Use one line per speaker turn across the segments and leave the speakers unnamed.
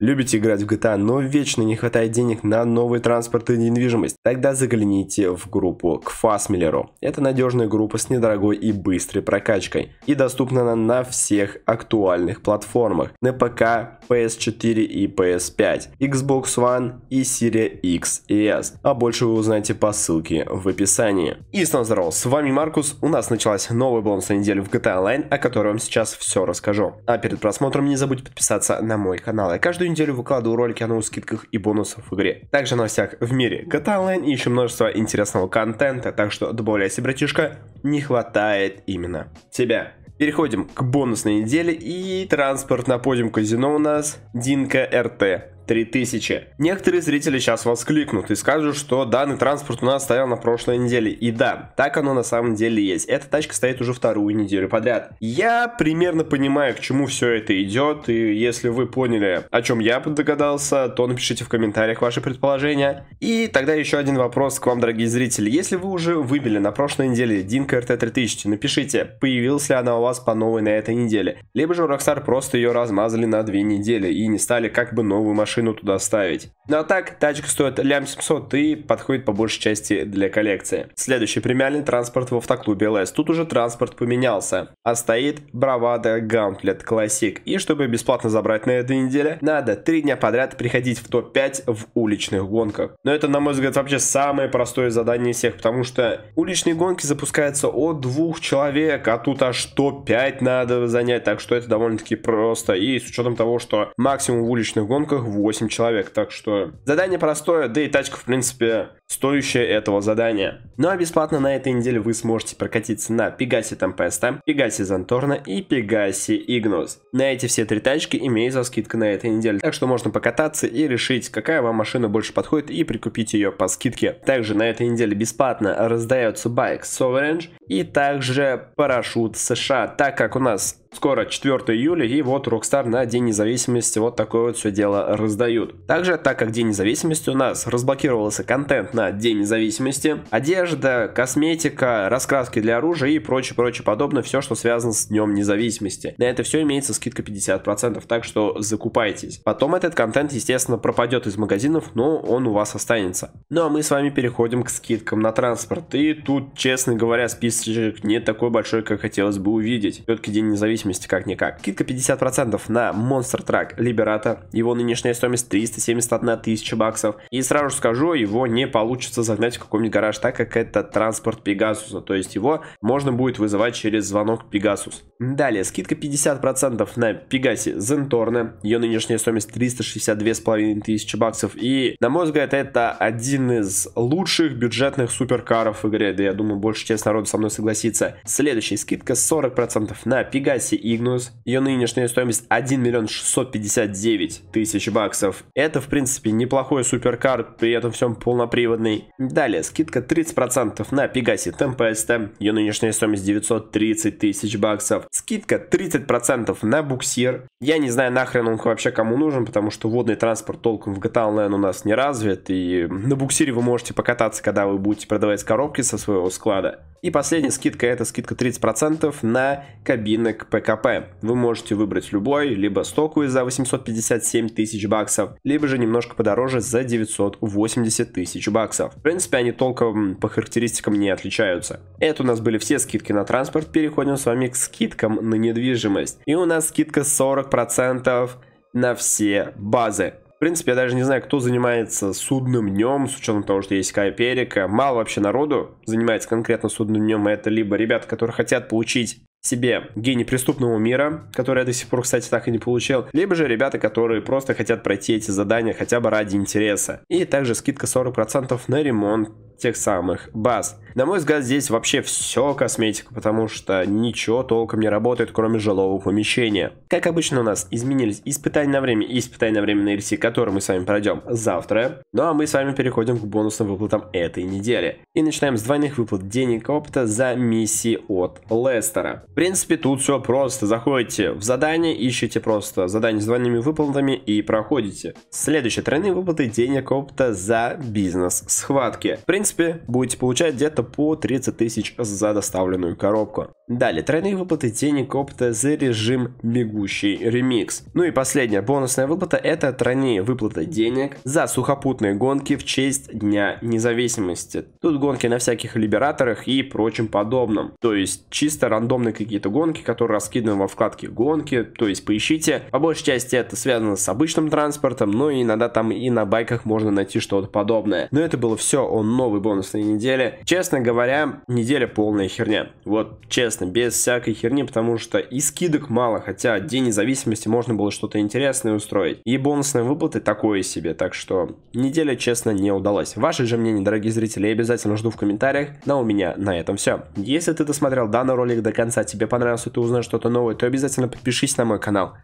Любите играть в GTA, но вечно не хватает денег на новый транспорт и недвижимость? Тогда загляните в группу к Фасмиллеру. Это надежная группа с недорогой и быстрой прокачкой. И доступна она на всех актуальных платформах. На ПК, PS4 и PS5, Xbox One и Series X и S. А больше вы узнаете по ссылке в описании. И снова здорово, с вами Маркус. У нас началась новая бонусная неделя в GTA Online, о которой вам сейчас все расскажу. А перед просмотром не забудьте подписаться на мой канал. Я каждую каждую неделю выкладываю ролики о новых скидках и бонусах в игре. Также новостях в мире GTA Online и еще множество интересного контента, так что добавляйся, братишка, не хватает именно тебя. Переходим к бонусной неделе и транспорт на подиум казино у нас Динка РТ. 3000. Некоторые зрители сейчас воскликнут и скажут, что данный транспорт у нас стоял на прошлой неделе. И да, так оно на самом деле есть. Эта тачка стоит уже вторую неделю подряд. Я примерно понимаю, к чему все это идет, и если вы поняли, о чем я догадался, то напишите в комментариях ваши предположения. И тогда еще один вопрос к вам, дорогие зрители. Если вы уже выбили на прошлой неделе Динка RT3000, напишите, появилась ли она у вас по новой на этой неделе. Либо же у Rockstar просто ее размазали на две недели и не стали как бы новую машину машину туда ставить. Ну а так, тачка стоит лям 700 и подходит по большей части для коллекции. Следующий премиальный транспорт в автоклубе ЛС. Тут уже транспорт поменялся, а стоит Бравада Гаунтлет Классик. И чтобы бесплатно забрать на этой неделе, надо 3 дня подряд приходить в топ-5 в уличных гонках. Но это, на мой взгляд, вообще самое простое задание из всех, потому что уличные гонки запускаются от двух человек, а тут аж топ-5 надо занять, так что это довольно-таки просто. И с учетом того, что максимум в уличных гонках 8 человек, так что думаю. Э, задание простое, да и тачка, в принципе, стоящая этого задания. Ну а бесплатно на этой неделе вы сможете прокатиться на Пегасе Темпеста, Пегасе Занторна и Пегасе Игнус. На эти все три тачки имеется скидка на этой неделе, так что можно покататься и решить, какая вам машина больше подходит и прикупить ее по скидке. Также на этой неделе бесплатно раздается байк Sovereign и также парашют США, так как у нас Скоро 4 июля, и вот Rockstar на День независимости вот такое вот все дело раздают. Также, так как День независимости у нас разблокировался контент на День независимости, одежда, косметика, раскраски для оружия и прочее, прочее подобное, все, что связано с Днем независимости. На это все имеется скидка 50%, так что закупайтесь. Потом этот контент, естественно, пропадет из магазинов, но он у вас останется. Ну а мы с вами переходим к скидкам на транспорт. И тут, честно говоря, списочек не такой большой, как хотелось бы увидеть. Все-таки День независимости зависимости как-никак. Скидка 50% на Monster Truck Liberata, его нынешняя стоимость 371 тысяча баксов. И сразу скажу, его не получится загнать в какой-нибудь гараж, так как это транспорт Пегасуса, то есть его можно будет вызывать через звонок Пегасус. Далее, скидка 50% на Пегаси Зенторна, ее нынешняя стоимость 362,5 тысячи баксов. И, на мой взгляд, это один из лучших бюджетных суперкаров в игре, да я думаю, большая часть народу со мной согласится. Следующая скидка 40% на Пегаси Galaxy Ignus. Ее нынешняя стоимость 1 миллион 659 тысяч баксов. Это, в принципе, неплохой суперкар, при этом всем полноприводный. Далее, скидка 30% на Pegasi Tempesta. Ее нынешняя стоимость 930 тысяч баксов. Скидка 30% на буксир. Я не знаю, нахрен он вообще кому нужен, потому что водный транспорт толком в GTA Online у нас не развит. И на буксире вы можете покататься, когда вы будете продавать коробки со своего склада. И последняя скидка, это скидка 30% на кабинок по КП. Вы можете выбрать любой, либо стоковый за 857 тысяч баксов, либо же немножко подороже за 980 тысяч баксов. В принципе, они толком по характеристикам не отличаются. Это у нас были все скидки на транспорт, переходим с вами к скидкам на недвижимость. И у нас скидка 40% на все базы. В принципе, я даже не знаю, кто занимается судным днем, с учетом того, что есть Кайперика. Мало вообще народу занимается конкретно судным днем. Это либо ребята, которые хотят получить себе гений преступного мира, который я до сих пор, кстати, так и не получил, либо же ребята, которые просто хотят пройти эти задания хотя бы ради интереса. И также скидка 40% на ремонт тех самых баз. На мой взгляд, здесь вообще все косметика, потому что ничего толком не работает, кроме жилого помещения. Как обычно у нас изменились испытания на время и испытания на время на RC, которые мы с вами пройдем завтра. Ну а мы с вами переходим к бонусным выплатам этой недели. И начинаем с двойных выплат денег опыта за миссии от Лестера принципе, тут все просто. Заходите в задание, ищите просто задание с двойными выплатами и проходите. Следующие тройные выплаты денег опыта за бизнес-схватки. В принципе, будете получать где-то по 30 тысяч за доставленную коробку. Далее, тройные выплаты денег опыта за режим «Бегущий ремикс». Ну и последняя бонусная выплата – это тройные выплаты денег за сухопутные гонки в честь Дня Независимости. Тут гонки на всяких либераторах и прочим подобном. То есть чисто рандомные какие какие-то гонки, которые раскиданы во вкладке гонки, то есть поищите. По большей части это связано с обычным транспортом, но иногда там и на байках можно найти что-то подобное. Но это было все о новой бонусной неделе. Честно говоря, неделя полная херня. Вот честно, без всякой херни, потому что и скидок мало, хотя День независимости можно было что-то интересное устроить. И бонусные выплаты такое себе, так что неделя, честно, не удалась. Ваше же мнение, дорогие зрители, я обязательно жду в комментариях. Но ну, а у меня на этом все. Если ты досмотрел данный ролик до конца, тебе понравилось и ты узнаешь что-то новое, то обязательно подпишись на мой канал.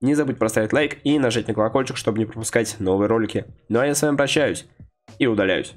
Не забудь поставить лайк и нажать на колокольчик, чтобы не пропускать новые ролики. Ну а я с вами прощаюсь и удаляюсь.